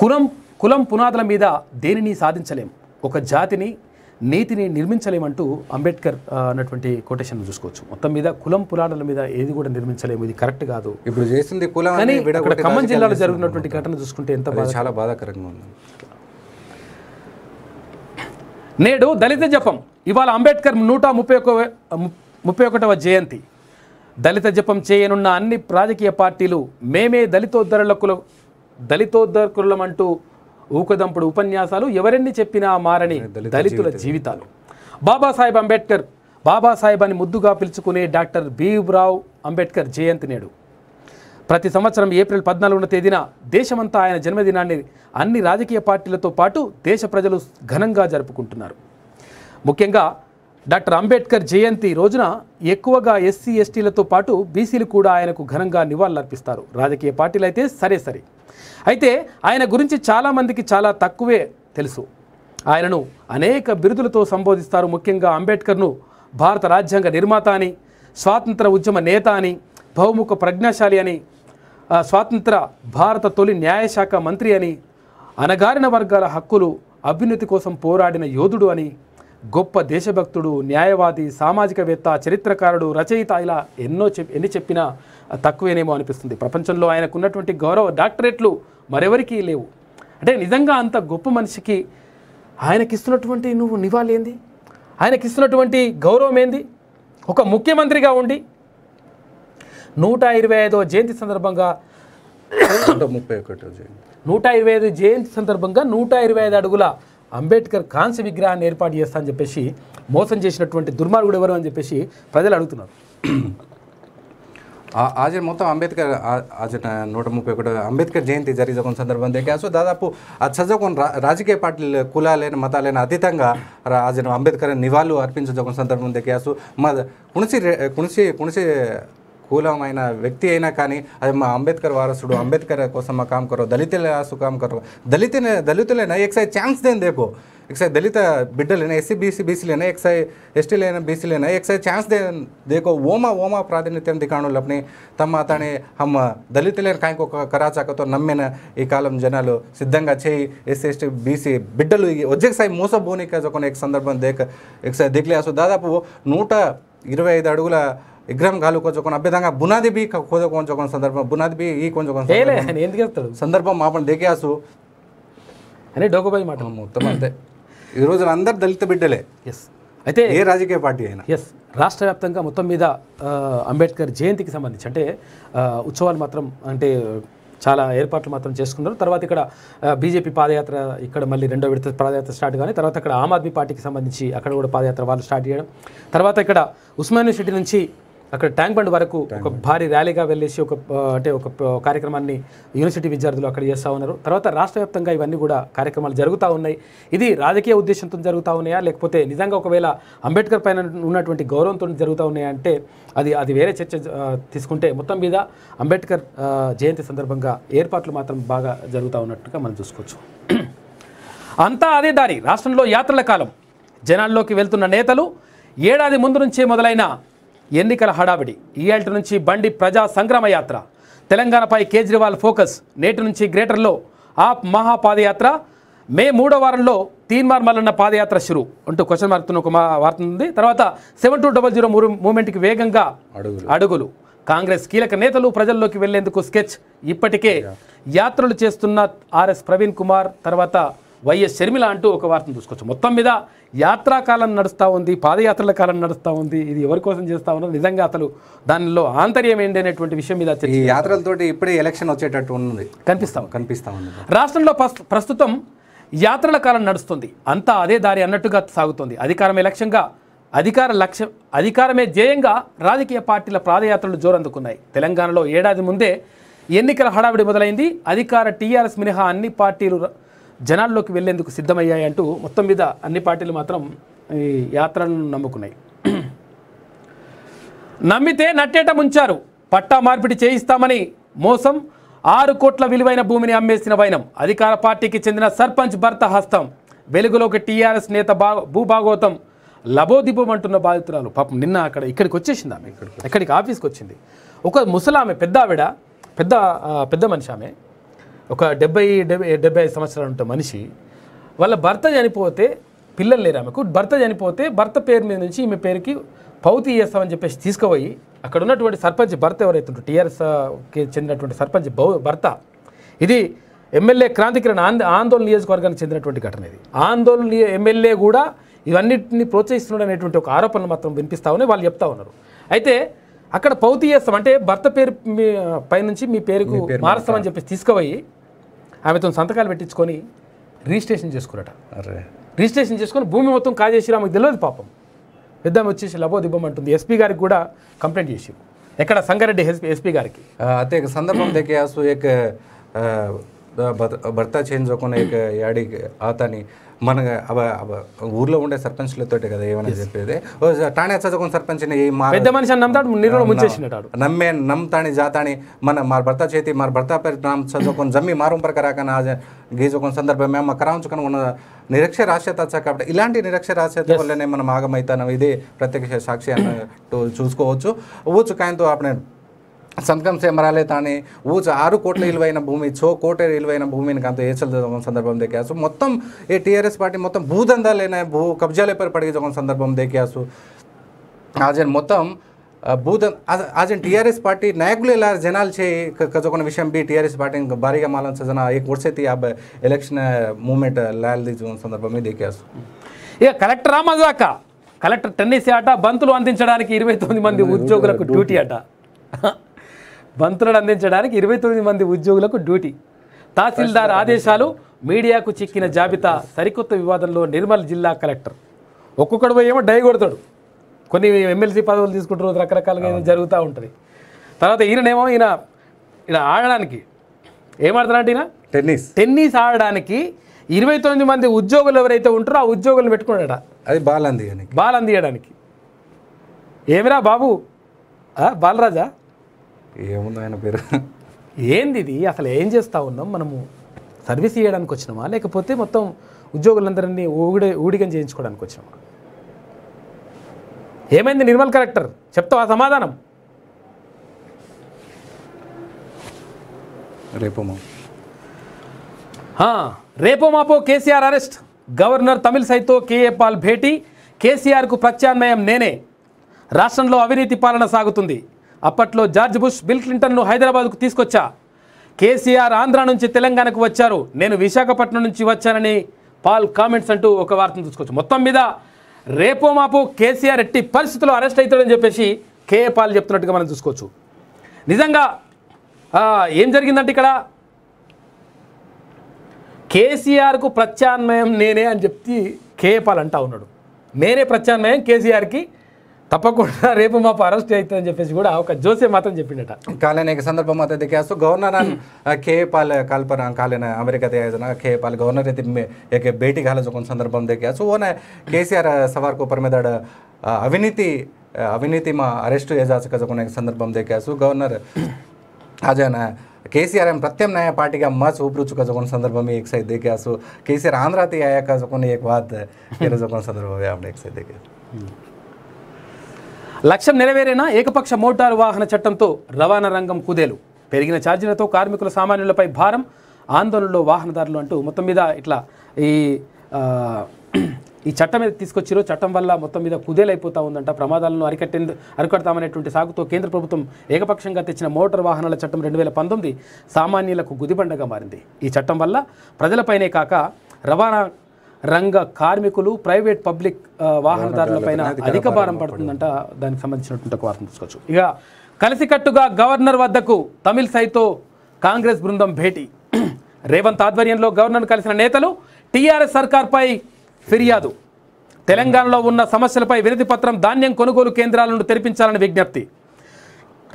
కులం కులం పునాదుల మీద దేనిని సాధించలేం ఒక జాతిని నీతిని నిర్మించలేమంటూ అంబేద్కర్ అన్నటువంటి కొటేషన్ చూసుకోవచ్చు మొత్తం మీద కులం పురాణాల మీద ఏది కూడా నిర్మించలేము ఇది కరెక్ట్ కాదు ఇప్పుడు చేసింది కులం ఖమ్మం జిల్లాలో జరుగుతున్నటువంటి ఘటన చూసుకుంటే ఎంత చాలా బాధాకరంగా ఉంది నేడు దళిత జపం ఇవాళ అంబేద్కర్ నూట ముప్పై ఒక ముప్పై ఒకటవ జయంతి దళిత జపం చేయనున్న అన్ని రాజకీయ పార్టీలు మేమే దళితోద్ధరణలకు అంటూ ఊకదంపుడు ఉపన్యాసాలు ఎవరెన్ని చెప్పినా మారని దళితుల జీవితాలు బాబాసాహెబ్ అంబేద్కర్ బాబాసాహెబ్ అని ముద్దుగా పిలుచుకునే డాక్టర్ భీమ్రావ్ అంబేద్కర్ జయంతి నేడు ప్రతి సంవత్సరం ఏప్రిల్ పద్నాలుగున తేదీన దేశమంతా ఆయన జన్మదినాన్ని అన్ని రాజకీయ పార్టీలతో పాటు దేశ ప్రజలు ఘనంగా జరుపుకుంటున్నారు ముఖ్యంగా డాక్టర్ అంబేద్కర్ జయంతి రోజున ఎక్కువగా ఎస్సీ ఎస్టీలతో పాటు బీసీలు కూడా ఆయనకు ఘనంగా నివాళులర్పిస్తారు రాజకీయ పార్టీలు అయితే సరే సరే అయితే ఆయన గురించి చాలామందికి చాలా తక్కువే తెలుసు ఆయనను అనేక బిరుదులతో సంబోధిస్తారు ముఖ్యంగా అంబేద్కర్ను భారత రాజ్యాంగ నిర్మాత అని స్వాతంత్ర ఉద్యమ నేత అని బహుముఖ ప్రజ్ఞాశాలి అని స్వాతంత్ర భారత తొలి న్యాయశాఖ మంత్రి అని అనగారిన వర్గాల హక్కులు అభ్యున్నతి కోసం పోరాడిన యోధుడు అని గొప్ప దేశభక్తుడు న్యాయవాది సామాజికవేత్త చరిత్రకారుడు రచయిత ఇలా ఎన్నో చెప్ ఎన్ని చెప్పినా తక్కువేనేమో అనిపిస్తుంది ప్రపంచంలో ఆయనకున్నటువంటి గౌరవ డాక్టరేట్లు మరెవరికీ లేవు అంటే నిజంగా అంత గొప్ప మనిషికి ఆయనకిస్తున్నటువంటి నువ్వు నివాళేంది ఆయనకిస్తున్నటువంటి గౌరవం ఏంది ఒక ముఖ్యమంత్రిగా ఉండి నూట ఇరవై ఐదో జయంతి సందర్భంగా ముప్పై ఒకటో జయంతి నూట ఇరవై ఐదు జయంతి సందర్భంగా నూట ఇరవై ఐదు అడుగుల అంబేద్కర్ కాంస్య విగ్రహాన్ని ఏర్పాటు చేస్తా అని చెప్పేసి మోసం చేసినటువంటి దుర్మార్గుడు ఎవరు అని చెప్పేసి ప్రజలు అడుగుతున్నారు మొత్తం అంబేద్కర్ आज నూట ముప్పై ఒకటి అంబేద్కర్ జయంతి జరిగిన సందర్భం దగ్గర సో దాదాపు ఆ చదువుకున్న రాజకీయ పార్టీల కులాలైన మతాలైన అతీతంగా రాజన అంబేద్కర్ నివాళులు అర్పించదొక సందర్భం దగ్గర మా కుణసి కుణసి కుణసి కూలమైన వ్యక్తి అయినా కాని అం అంబేద్కర్ వారసుడు అంబేద్కర్ కోసమా కాంకర్ డలితలేలుసు కాంకర్ డలితలే డలితలే నాయక్ సై ఛాన్స్ దేని దేకో సై దలిత బిడ్డలేన ఎస్సీ బీసీ బీసీ లేన ఎక్సై ఎస్టీలేన బీసీలేన ఎక్సై ఛాన్స్ దేని దేకో ఓమా ఓమా ప్రాధాన్యతని కణోలప్నే తమతనే హమ దలితలే కైకో కరాచక తో నమ్మేన ఈ కాలం జనాలు సిద్ధంగా చెయ్ ఎస్ఎస్టీ బీసీ బిడ్డలు ఉజ్జయి మోసో భోనిక జకొన ఎ సందర్భం దేక సై dekhle aso dada po 125 అడుగుల విగ్రహం గాలు కొంచెం అభ్యర్థంగా బునాది బి కొంచెం సందర్భం బునాది బి ఈ కొంచెం ఎందుకు చెప్తాడు సందర్భం మాపణ దేకేసు అనే డోకబాయి మాట మొత్తం అంతే ఈ రోజు అందరు దళిత బిడ్డలే ఎస్ అయితే ఏ రాజకీయ పార్టీ అయినా ఎస్ రాష్ట్ర వ్యాప్తంగా మొత్తం మీద అంబేద్కర్ జయంతికి సంబంధించి అంటే ఉత్సవాలు మాత్రం అంటే చాలా ఏర్పాట్లు మాత్రం చేసుకున్నారు తర్వాత ఇక్కడ బీజేపీ పాదయాత్ర ఇక్కడ మళ్ళీ రెండో విడత పాదయాత్ర స్టార్ట్ కానీ తర్వాత అక్కడ ఆమ్ ఆద్మీ పార్టీకి సంబంధించి అక్కడ కూడా పాదయాత్ర వాళ్ళు స్టార్ట్ చేయడం తర్వాత ఇక్కడ ఉస్మానియా యూనివర్సిటీ నుంచి అక్కడ ట్యాంక్ బండ్ వరకు ఒక భారీ ర్యాలీగా వెళ్ళేసి ఒక అంటే ఒక కార్యక్రమాన్ని యూనివర్సిటీ విద్యార్థులు అక్కడ చేస్తూ ఉన్నారు తర్వాత రాష్ట్ర వ్యాప్తంగా ఇవన్నీ కూడా కార్యక్రమాలు జరుగుతూ ఉన్నాయి ఇది రాజకీయ ఉద్దేశంతో జరుగుతూ ఉన్నాయా లేకపోతే నిజంగా ఒకవేళ అంబేద్కర్ పైన ఉన్నటువంటి గౌరవంతో జరుగుతూ ఉన్నాయా అంటే అది అది వేరే చర్చ తీసుకుంటే మొత్తం మీద అంబేద్కర్ జయంతి సందర్భంగా ఏర్పాట్లు మాత్రం బాగా జరుగుతూ ఉన్నట్టుగా మనం చూసుకోవచ్చు అంతా అదే దారి రాష్ట్రంలో యాత్రల కాలం జనాల్లోకి వెళ్తున్న నేతలు ఏడాది ముందు నుంచే మొదలైన ఎన్నికల హడావిడి ఈయాల్టి నుంచి బండి ప్రజా సంగ్రామ యాత్ర తెలంగాణపై కేజ్రీవాల్ ఫోకస్ నేటి నుంచి గ్రేటర్లో ఆప్ మహా పాదయాత్ర మే మూడో వారంలో తీన్మార్ మల్లన్న పాదయాత్ర షురు అంటూ క్వశ్చన్ మార్క్ ఒక వార్త ఉంది తర్వాత సెవెన్ టూ డబల్ జీరో మూమెంట్కి వేగంగా అడుగులు కాంగ్రెస్ కీలక నేతలు ప్రజల్లోకి వెళ్లేందుకు స్కెచ్ ఇప్పటికే యాత్రలు చేస్తున్న ఆర్ఎస్ ప్రవీణ్ కుమార్ తర్వాత వైఎస్ షర్మిల అంటూ ఒక వార్తను చూసుకోవచ్చు మొత్తం మీద యాత్రాకాలం నడుస్తూ ఉంది పాదయాత్రల కాలం నడుస్తూ ఉంది ఇది ఎవరి కోసం చేస్తూ ఉన్నది నిజంగా అసలు దానిలో ఆంతర్యం ఏంటి అనేటువంటి విషయం మీద యాత్రలతో యాత్రలతోటి ఇప్పుడే ఎలక్షన్ వచ్చేటట్టు ఉన్నది కనిపిస్తాం కనిపిస్తా ఉంది రాష్ట్రంలో ప్రస్తుతం యాత్రల కాలం నడుస్తుంది అంతా అదే దారి అన్నట్టుగా సాగుతుంది అధికారం లక్ష్యంగా అధికార లక్ష్యం అధికారమే జయంగా రాజకీయ పార్టీల పాదయాత్రలు జోరందుకున్నాయి తెలంగాణలో ఏడాది ముందే ఎన్నికల హడావిడి మొదలైంది అధికార టీఆర్ఎస్ మినహా అన్ని పార్టీలు జనాల్లోకి వెళ్లేందుకు సిద్ధమయ్యాయంటూ మొత్తం మీద అన్ని పార్టీలు మాత్రం ఈ యాత్రలను నమ్ముకున్నాయి నమ్మితే నట్టేట ముంచారు పట్టా మార్పిడి చేయిస్తామని మోసం ఆరు కోట్ల విలువైన భూమిని అమ్మేసిన వైనం అధికార పార్టీకి చెందిన సర్పంచ్ భర్త హస్తం వెలుగులోకి టీఆర్ఎస్ నేత బా భూభాగోతం అంటున్న బాధితురాలు పాపం నిన్న అక్కడ ఇక్కడికి వచ్చేసింది ఆమె ఇక్కడికి ఆఫీస్కి వచ్చింది ఒక ముసలామె పెద్ద ఆవిడ పెద్ద పెద్ద మనిషి ఆమె ఒక డెబ్బై డెబ్బై డెబ్బై ఐదు సంవత్సరాలు ఉంట మనిషి వాళ్ళ భర్త చనిపోతే పిల్లలు లేరు ఆమెకు భర్త చనిపోతే భర్త పేరు మీద నుంచి ఈమె పేరుకి పౌతి చేస్తామని చెప్పేసి తీసుకుపోయి అక్కడ ఉన్నటువంటి సర్పంచ్ భర్త ఎవరైతుంటారు టీఆర్ఎస్కి చెందినటువంటి సర్పంచ్ బౌ భర్త ఇది ఎమ్మెల్యే క్రాంతికిరణ్ ఆంద ఆందోళన నియోజకవర్గానికి చెందినటువంటి ఘటన ఇది ఆందోళన ఎమ్మెల్యే కూడా ఇవన్నిటిని ప్రోత్సహిస్తున్నాడు అనేటువంటి ఒక ఆరోపణలు మాత్రం వినిపిస్తా ఉన్నాయి వాళ్ళు చెప్తా ఉన్నారు అయితే అక్కడ పౌతి చేస్తాం అంటే భర్త పేరు పైనుంచి మీ పేరుకు మారుస్తామని చెప్పేసి తీసుకుపోయి ఆమెతో సంతకాలు పెట్టించుకొని రిజిస్ట్రేషన్ చేసుకురట రిజిస్ట్రేషన్ చేసుకొని భూమి మొత్తం కాజేసి ఆమెకు తెలియదు పాపం పెద్దమ్మ వచ్చేసి లబో దిబ్బమంటుంది ఎస్పీ గారికి కూడా కంప్లైంట్ చేసి ఎక్కడ సంగారెడ్డి ఎస్పీ గారికి అతే సందర్భం దగ్గర భర్త చేంజ్ ఒక యాడి ఆతాని మన ఊర్లో ఉండే సర్పంచ్లతో కదా ఏమని చెప్పేది తానే చదువుకున్న సర్పంచ్ పెద్ద మనిషి నమ్మే నమ్మతాని జాతాని మన మా భర్త చేతి మా భర్త పేరు నామ్ చదువుకొని జమ్మి మారుంపర కరాకన గీచుకున్న సందర్భం మేము కరాంచుకొని ఉన్న నిరక్షరాస్యత కాబట్టి ఇలాంటి నిరక్షరాస్యత వల్లనే మనం ఆగమవుతాం ఇది ప్రత్యక్ష సాక్షి అన్నట్టు చూసుకోవచ్చు ఊచుకాయంతో అప్పుడు సంతకం సెమరాలే తాని ఊచ ఆరు కోట్ల విలువైన భూమి చో కోట విలువైన భూమిని కాంతో ఏచల్ జగన్ సందర్భం దేకాసు మొత్తం ఏ టీఆర్ఎస్ పార్టీ మొత్తం భూదందాలేనా భూ కబ్జాలే పేరు పడిగే జగన్ సందర్భం దేకాసు ఆజన్ మొత్తం భూద ఆజన్ టీఆర్ఎస్ పార్టీ నాయకులు ఎలా జనాలు చేయి కొన్ని విషయం బి టీఆర్ఎస్ పార్టీ భారీగా మాలంచ సజన ఏ కొడ్సైతే ఆ ఎలక్షన్ మూమెంట్ లాల్ది సందర్భమే దేకాసు ఇక కలెక్టర్ రామజాక కలెక్టర్ టెన్నిస్ ఆట బంతులు అందించడానికి ఇరవై తొమ్మిది మంది ఉద్యోగులకు డ్యూటీ అట బంతులను అందించడానికి ఇరవై తొమ్మిది మంది ఉద్యోగులకు డ్యూటీ తహసీల్దార్ ఆదేశాలు మీడియాకు చిక్కిన జాబితా సరికొత్త వివాదంలో నిర్మల్ జిల్లా కలెక్టర్ ఒక్కొక్కడు పోయేమో డై కొడతాడు కొన్ని ఎమ్మెల్సీ పదవులు తీసుకుంటారు రకరకాలుగా జరుగుతూ ఉంటుంది తర్వాత ఈయననేమో ఈయన ఈయన ఆడడానికి ఏమాడుతున్నాడు ఈయన టెన్నిస్ టెన్నిస్ ఆడడానికి ఇరవై తొమ్మిది మంది ఉద్యోగులు ఎవరైతే ఉంటారో ఆ ఉద్యోగులు పెట్టుకున్నాడు అది బాల్ అందియడానికి బాల్ అందియడానికి ఏమిరా బాబు బాలరాజా ఏముంది ఆయన పేరు ఏంది ఇది అసలు ఏం చేస్తూ ఉన్నాం మనము సర్వీస్ చేయడానికి వచ్చినామా లేకపోతే మొత్తం ఉద్యోగులందరినీ ఊడే ఊడిగం చేయించుకోవడానికి వచ్చినామా ఏమైంది నిర్మల్ కలెక్టర్ చెప్తావా సమాధానం రేపు రేపోమాపో మాపో కేసీఆర్ అరెస్ట్ గవర్నర్ తమిళ్ సైతో కేఏ పాల్ భేటీ కేసీఆర్కు ప్రత్యామ్నాయం నేనే రాష్ట్రంలో అవినీతి పాలన సాగుతుంది అప్పట్లో జార్జ్ బుష్ బిల్ క్లింటన్ను హైదరాబాద్కు తీసుకొచ్చా కేసీఆర్ ఆంధ్ర నుంచి తెలంగాణకు వచ్చారు నేను విశాఖపట్నం నుంచి వచ్చానని పాల్ కామెంట్స్ అంటూ ఒక వార్తను చూసుకోవచ్చు మొత్తం మీద రేపో మాపు కేసీఆర్ ఎట్టి పరిస్థితుల్లో అరెస్ట్ అవుతాడని చెప్పేసి కేఏ పాల్ చెప్తున్నట్టుగా మనం చూసుకోవచ్చు నిజంగా ఏం జరిగిందంటే ఇక్కడ కేసీఆర్కు ప్రత్యామ్నాయం నేనే అని చెప్తే కేఏ పాల్ అంటా ఉన్నాడు నేనే ప్రత్యామ్నాయం కేసీఆర్కి తపక్కున రేపు మాప అరెస్ట్ అయ్యితుందని చెప్పేసి కూడా ఒక జోసే మాత్రం చెప్పిందట కాలనేక సందర్భం అత దేకయాసు గవర్నర్ అన్న కేపల్ కాలపరం కాలనే అమెరికా దయదన కేపల్ గవర్నర్ ఏది ఒకే బేటి గాల జొకొన్ సందర్భం దేకయాసు వాన కేసిఆర్ సవార్ కు పరమేదడ అవినీతి అవినీతి మా అరెస్ట్ యాజసక జొకొన్ సందర్భం దేకయాసు గవర్నర్ ఆజన కేసిఆర్ ఎం ప్రత్యమ్ నాయ పార్టీ గా మాసు ఉబ్రుచుక జొకొన్ సందర్భం మి ఏకసే దేకయాసు కేసిఆర్ ఆంధ్రతీయయాక జొకొన్ ఏక బాత్ దేల జొకొన్ సందర్భం మి ఏకసే దేక లక్ష్యం నెరవేరేనా ఏకపక్ష మోటారు వాహన చట్టంతో రవాణా రంగం కుదేలు పెరిగిన ఛార్జీలతో కార్మికుల సామాన్యులపై భారం ఆందోళనలో వాహనదారులు అంటూ మొత్తం మీద ఇట్లా ఈ ఈ చట్టం మీద తీసుకొచ్చిరో చట్టం వల్ల మొత్తం మీద కుదేలైపోతూ ఉందంట ప్రమాదాలను అరికట్టేందు అరికడతామనేటువంటి సాగుతో కేంద్ర ప్రభుత్వం ఏకపక్షంగా తెచ్చిన మోటార్ వాహనాల చట్టం రెండు వేల పంతొమ్మిది సామాన్యులకు గుదిబండగా మారింది ఈ చట్టం వల్ల ప్రజలపైనే కాక రవాణా రంగ కార్మికులు ప్రైవేట్ పబ్లిక్ వాహనదారులపైన అధిక భారం పడుతుందంట దానికి సంబంధించినటువంటి ఒక వార్త తీసుకోవచ్చు ఇక కలిసికట్టుగా గవర్నర్ వద్దకు తమిళ్ సైతో కాంగ్రెస్ బృందం భేటీ రేవంత్ ఆధ్వర్యంలో గవర్నర్ కలిసిన నేతలు టీఆర్ఎస్ సర్కార్పై ఫిర్యాదు తెలంగాణలో ఉన్న సమస్యలపై వినతి పత్రం ధాన్యం కొనుగోలు కేంద్రాలను తెరిపించాలని విజ్ఞప్తి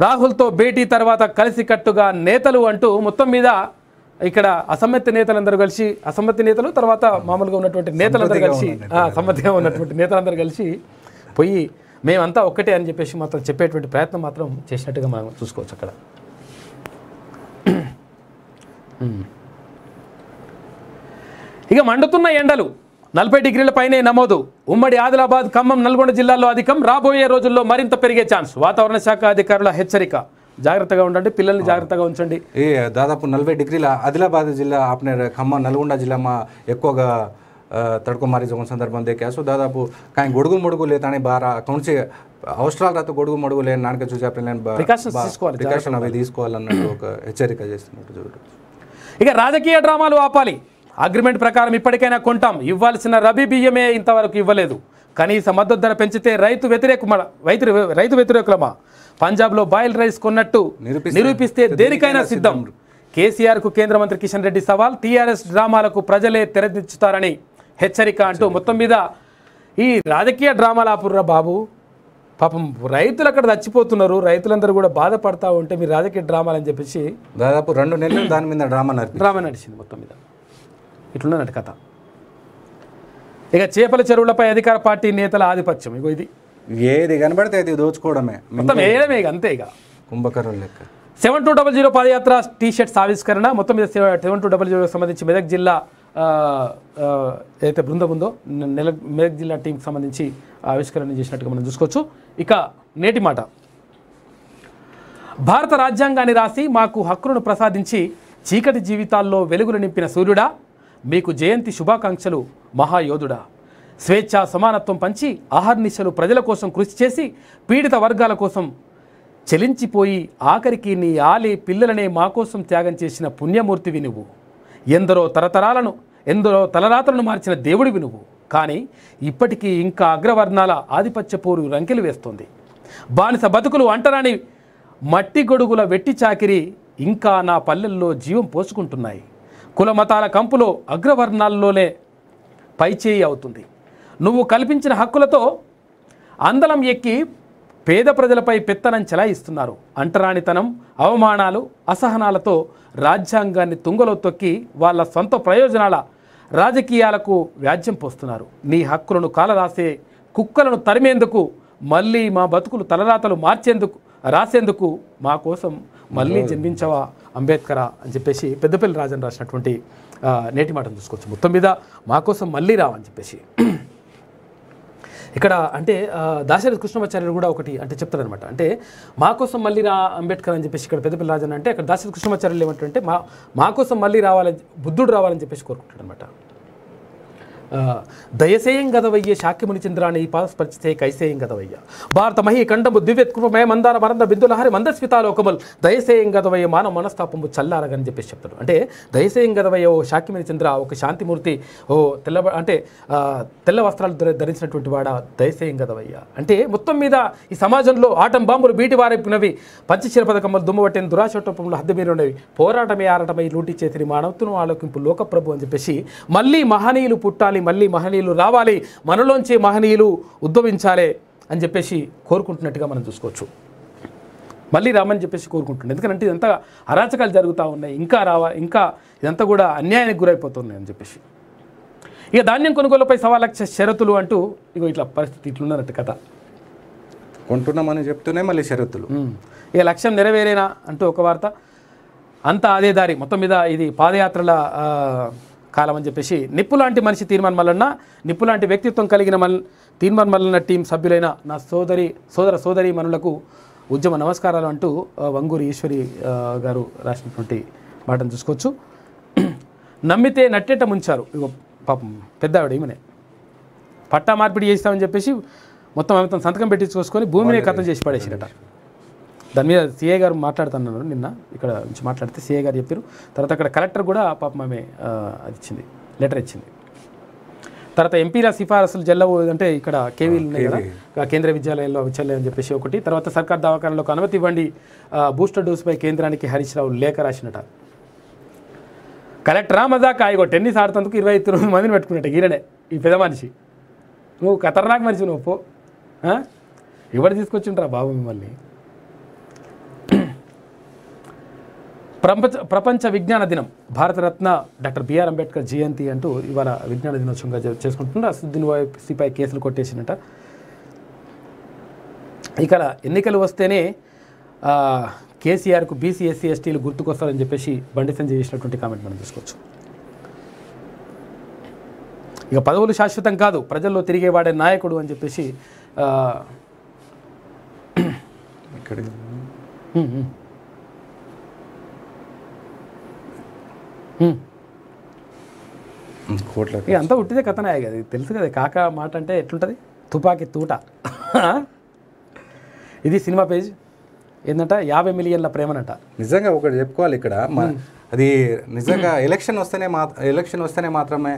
రాహుల్తో భేటీ తర్వాత కలిసికట్టుగా నేతలు అంటూ మొత్తం మీద ఇక్కడ అసమ్మతి నేతలందరూ కలిసి అసమ్మతి నేతలు తర్వాత మామూలుగా ఉన్నటువంటి నేతలందరూ కలిసి అసమ్మతిగా ఉన్నటువంటి నేతలందరూ కలిసి పోయి మేమంతా ఒక్కటే అని చెప్పేసి మాత్రం చెప్పేటువంటి ప్రయత్నం మాత్రం చేసినట్టుగా మనం చూసుకోవచ్చు అక్కడ ఇక మండుతున్న ఎండలు నలభై డిగ్రీల పైనే నమోదు ఉమ్మడి ఆదిలాబాద్ ఖమ్మం నల్గొండ జిల్లాల్లో అధికం రాబోయే రోజుల్లో మరింత పెరిగే ఛాన్స్ వాతావరణ శాఖ అధికారుల హెచ్చరిక జాగ్రత్తగా ఉండండి పిల్లల్ని జాగ్రత్తగా ఉంచండి ఏ దాదాపు నలభై డిగ్రీల ఆదిలాబాద్ జిల్లా ఆపనే ఖమ్మం నల్గొండ జిల్లా మా ఎక్కువగా తడుకు మారి జోన్ సందర్భం దేకాసు దాదాపు కానీ గొడుగు మొడుగు లేదని బారా కౌన్సి అవసరాల రాత గొడుగు మొడుగు లేని నాన్నకి చూసి ప్రికాషన్ అవి తీసుకోవాలన్నట్టు ఒక హెచ్చరిక చేస్తున్నట్టు చూడు ఇక రాజకీయ డ్రామాలు ఆపాలి అగ్రిమెంట్ ప్రకారం ఇప్పటికైనా కొంటాం ఇవ్వాల్సిన రబీ బియ్యమే ఇంతవరకు ఇవ్వలేదు కనీస మద్దతు ధర పెంచితే రైతు వ్యతిరేకమా రైతు రైతు వ్యతిరేకులమా పంజాబ్లో బాయిల్ రైస్ కొన్నట్టు నిరూపిస్తే దేనికైనా సిద్ధం కేసీఆర్కు కేంద్ర మంత్రి కిషన్ రెడ్డి సవాల్ టీఆర్ఎస్ డ్రామాలకు ప్రజలే తెరదించుతారని హెచ్చరిక అంటూ మొత్తం మీద ఈ రాజకీయ డ్రామాలు ఆపుర్రా బాబు పాపం రైతులు అక్కడ చచ్చిపోతున్నారు రైతులందరూ కూడా బాధపడతా ఉంటే మీరు రాజకీయ డ్రామాలు అని చెప్పేసి దాదాపు రెండు నెలలు దాని మీద డ్రామా డ్రామా నడిచింది మొత్తం మీద ఇట్లున్న కథ ఇక చేపల చెరువులపై అధికార పార్టీ నేతల ఆధిపత్యం ఇగో ఇది ఏది కనబడితే అది దోచుకోవడమే మొత్తం వేయడమే ఇక అంతే ఇక కుంభకరం లెక్క సెవెన్ టూ డబల్ జీరో పాదయాత్ర టీ షర్ట్స్ ఆవిష్కరణ మొత్తం మీద సెవెన్ టూ డబల్ జీరోకి సంబంధించి మెదక్ జిల్లా ఏదైతే బృందం ఉందో నెల మెదక్ జిల్లా టీంకి సంబంధించి ఆవిష్కరణ చేసినట్టుగా మనం చూసుకోవచ్చు ఇక నేటి మాట భారత రాజ్యాంగాన్ని రాసి మాకు హక్కులను ప్రసాదించి చీకటి జీవితాల్లో వెలుగులు నింపిన సూర్యుడా మీకు జయంతి శుభాకాంక్షలు మహాయోధుడా స్వేచ్ఛ సమానత్వం పంచి ఆహర్నిశలు ప్రజల కోసం కృషి చేసి పీడిత వర్గాల కోసం చెలించిపోయి ఆఖరికి నీ ఆలి పిల్లలనే మాకోసం త్యాగం చేసిన పుణ్యమూర్తి వినువు ఎందరో తరతరాలను ఎందరో తలరాతలను మార్చిన దేవుడి వినువు కానీ ఇప్పటికీ ఇంకా అగ్రవర్ణాల ఆధిపత్యపోరు రంకెలు వేస్తుంది బానిస బతుకులు అంటరాని మట్టి గొడుగుల వెట్టి చాకిరి ఇంకా నా పల్లెల్లో జీవం పోసుకుంటున్నాయి కులమతాల కంపులో అగ్రవర్ణాల్లోనే పైచేయి అవుతుంది నువ్వు కల్పించిన హక్కులతో అందలం ఎక్కి పేద ప్రజలపై పెత్తనం చెలాయిస్తున్నారు అంటరానితనం అవమానాలు అసహనాలతో రాజ్యాంగాన్ని తుంగలో తొక్కి వాళ్ళ సొంత ప్రయోజనాల రాజకీయాలకు వ్యాజ్యం పోస్తున్నారు నీ హక్కులను కాలరాసే కుక్కలను తరిమేందుకు మళ్ళీ మా బతుకులు తలరాతలు మార్చేందుకు రాసేందుకు మా కోసం మళ్ళీ జన్మించవా అంబేద్కరా అని చెప్పేసి పెద్దపల్లి రాజన్ రాసినటువంటి నేటి మాటను చూసుకోవచ్చు మొత్తం మీద మా కోసం మళ్ళీ రావని చెప్పేసి ఇక్కడ అంటే దాశరథ కృష్ణమాచార్యులు కూడా ఒకటి అంటే చెప్తారనమాట అంటే మా కోసం మళ్ళీ రా అంబేద్కర్ అని చెప్పేసి ఇక్కడ పెద్దపల్లి రాజన్ అంటే అక్కడ దాశరథ కృష్ణమాచార్యులు ఏమంటారంటే మా మా కోసం మళ్ళీ రావాలని బుద్ధుడు రావాలని చెప్పేసి కోరుకుంటాడు అనమాట దయసేయం గదవయ్య శాక్యముని చంద్రాన్ని పరిస్థితే కైసేయం గదవయ్య భారత మహి కండము దివ్యత్కృపమయ మందార మరంద బిందులహారి ఒకమల్ దయసేయం గదవయ్య మానవ మనస్తాపము చల్లారగని చెప్పేసి చెప్తారు అంటే దయసేయం గదవయ్య ఓ శాక్యముని చంద్ర ఒక శాంతిమూర్తి ఓ తెల్ల అంటే తెల్ల వస్త్రాలు ధరించినటువంటి వాడ దయసేయం గదవయ్య అంటే మొత్తం మీద ఈ సమాజంలో ఆటం బాంబులు బీటి వారైపునవి పంచశీల పథకములు దుమ్మబట్టిన దురాశోటపములు ఉన్నవి పోరాటమే ఆరటమై లూటి చేతిని మానవత్వం ఆలోకింపు లోకప్రభు అని చెప్పేసి మళ్ళీ మహనీయులు పుట్టాలి రావాలి మళ్ళీ మహనీయులు రావాలి మనలోంచి మహనీయులు ఉద్భవించాలి అని చెప్పేసి కోరుకుంటున్నట్టుగా మనం చూసుకోవచ్చు మళ్ళీ రామని చెప్పేసి కోరుకుంటుండే ఎందుకంటే ఇదంతా అరాచకాలు జరుగుతూ ఉన్నాయి ఇంకా రావా ఇంకా ఇదంతా కూడా అన్యాయానికి గురైపోతున్నాయి అని చెప్పేసి ఇక ధాన్యం కొనుగోలుపై సవా లక్ష షరతులు అంటూ ఇగో ఇట్లా పరిస్థితి ఇట్లున్నట్టు కథ కొంటున్నామని చెప్తూనే మళ్ళీ షరతులు ఇక లక్ష్యం నెరవేరేనా అంటూ ఒక వార్త అంతా అదే దారి మొత్తం మీద ఇది పాదయాత్రల కాలమని చెప్పేసి నిప్పు లాంటి మనిషి తీర్మాన్ మల్లన్న నిప్పు లాంటి వ్యక్తిత్వం కలిగిన మల్ తీర్మాన్ మల్లన్న టీం సభ్యులైన నా సోదరి సోదర సోదరి మనులకు ఉద్యమ నమస్కారాలు అంటూ వంగూరి ఈశ్వరి గారు రాసినటువంటి మాటను చూసుకోవచ్చు నమ్మితే నట్టేట ముంచారు ఇగో పాపం పెద్ద ఆవిడ ఈమెనే పట్టా మార్పిడి చేస్తామని చెప్పేసి మొత్తం అమితం సంతకం పెట్టించుకోసుకొని భూమిని కథం చేసి పడేసిందట దాని మీద సిఏ గారు మాట్లాడుతున్నారు నిన్న ఇక్కడ నుంచి మాట్లాడితే సిఏ గారు చెప్పారు తర్వాత అక్కడ కలెక్టర్ కూడా పాప మామే అది ఇచ్చింది లెటర్ ఇచ్చింది తర్వాత ఎంపీల సిఫారసులు జల్లవు అంటే ఇక్కడ కేవీలు ఉన్నాయి కదా కేంద్ర విద్యాలయంలో విచ్చాలి అని చెప్పేసి ఒకటి తర్వాత సర్కార్ దవాఖానలకు అనుమతి ఇవ్వండి బూస్టర్ డోసుపై కేంద్రానికి హరీష్ రావు లేఖ రాసినట కలెక్టరా మజాకా ఇగో టెన్నిస్ ఆడుతుందుకు ఇరవై తొమ్మిది మందిని పెట్టుకున్నట్టు ఈరడే ఈ పెద్ద మనిషి నువ్వు ఖతర్నాక్ మనిషి నువ్వు పో ఎవరు తీసుకొచ్చిండ్రా బాబు మిమ్మల్ని ప్రపంచ ప్రపంచ విజ్ఞాన దినం భారతరత్న డాక్టర్ బిఆర్ అంబేద్కర్ జయంతి అంటూ ఇవాళ విజ్ఞాన దినోత్సవంగా చేసుకుంటున్నారు అసదుద్దీన్ సిపాయి కేసులు కొట్టేసినట ఇక్కడ ఎన్నికలు వస్తేనే కేసీఆర్కు బీసీ ఎస్సీ ఎస్టీలు గుర్తుకొస్తారని చెప్పేసి బండి సంజయ్ చేసినటువంటి కామెంట్ మనం తీసుకోవచ్చు ఇక పదవులు శాశ్వతం కాదు ప్రజల్లో తిరిగేవాడే నాయకుడు అని చెప్పేసి ఇక్కడ కోట్ల అంతా ఉట్టిదే కథనే కదా తెలుసు కదా కాక మాట అంటే ఎట్లుంటుంది తుపాకీ తూట ఇది సినిమా పేజ్ ఏంటంట యాభై మిలియన్ల ప్రేమనట నిజంగా ఒకటి చెప్పుకోవాలి ఇక్కడ అది నిజంగా ఎలక్షన్ వస్తేనే మా ఎలక్షన్ వస్తేనే మాత్రమే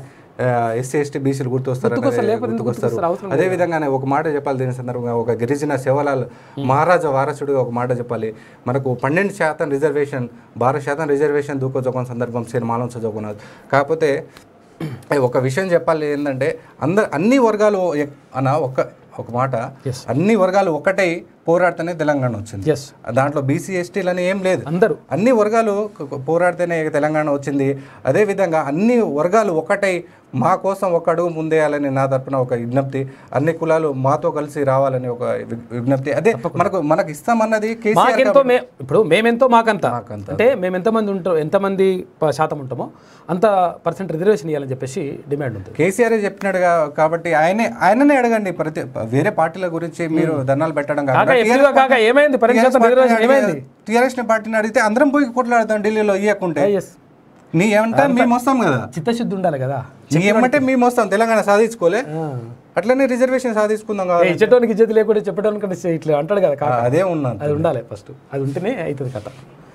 ఎస్సీ ఎస్టీ బీసీలు గుర్తొస్తారు అదే విధంగానే ఒక మాట చెప్పాలి దీని సందర్భంగా ఒక గిరిజన సేవలాల్ మహారాజా వారసుడిగా ఒక మాట చెప్పాలి మనకు పన్నెండు శాతం రిజర్వేషన్ బారా శాతం రిజర్వేషన్ దూకొచ్చుకున్న సందర్భం శ్రీ మాలం చదువుకున్నారు కాకపోతే ఒక విషయం చెప్పాలి ఏంటంటే అందరు అన్ని వర్గాలు అన్న ఒక ఒక మాట అన్ని వర్గాలు ఒకటై పోరాడితేనే తెలంగాణ వచ్చింది దాంట్లో బీసీ అని ఏం లేదు అందరూ అన్ని వర్గాలు పోరాడితేనే తెలంగాణ వచ్చింది అదేవిధంగా అన్ని వర్గాలు ఒకటై మా కోసం ఒక అడుగు ముందేయాలని నా తరపున ఒక విజ్ఞప్తి అన్ని కులాలు మాతో కలిసి రావాలని ఒక విజ్ఞప్తి అదే మనకు మనకు ఇస్తామన్నది ఇప్పుడు మేమెంతో మాకంత అంటే మేము ఎంతమంది ఉంటాం ఎంతమంది శాతం ఉంటామో అంత పర్సెంట్ రిజర్వేషన్ ఇవ్వాలని చెప్పేసి డిమాండ్ ఉంది కేసీఆర్ చెప్పినాడు కాబట్టి ఆయనే ఆయననే అడగండి ప్రతి వేరే పార్టీల గురించి మీరు hmm. ధర్నాలు పెట్టడం కాదు అడిగితే అందరం పోయి కొట్లాడతాం ఢిల్లీలో ఇవ్వకుంటే ah, నీ ఏమంటే మేము వస్తాం కదా చిత్తశుద్ధి ఉండాలి కదా ఏమంటే మేము వస్తాం తెలంగాణ సాధించుకోలే ah. అట్లనే రిజర్వేషన్ సాధించుకుందాం కదా ఇచ్చేటోనికి ఇచ్చేది లేకుండా చెప్పడానికి ఇట్లా అంటాడు కదా అదే ఉన్నాను అది ఉండాలి ఫస్ట్ అది ఉంటేనే అవుతుంది కథ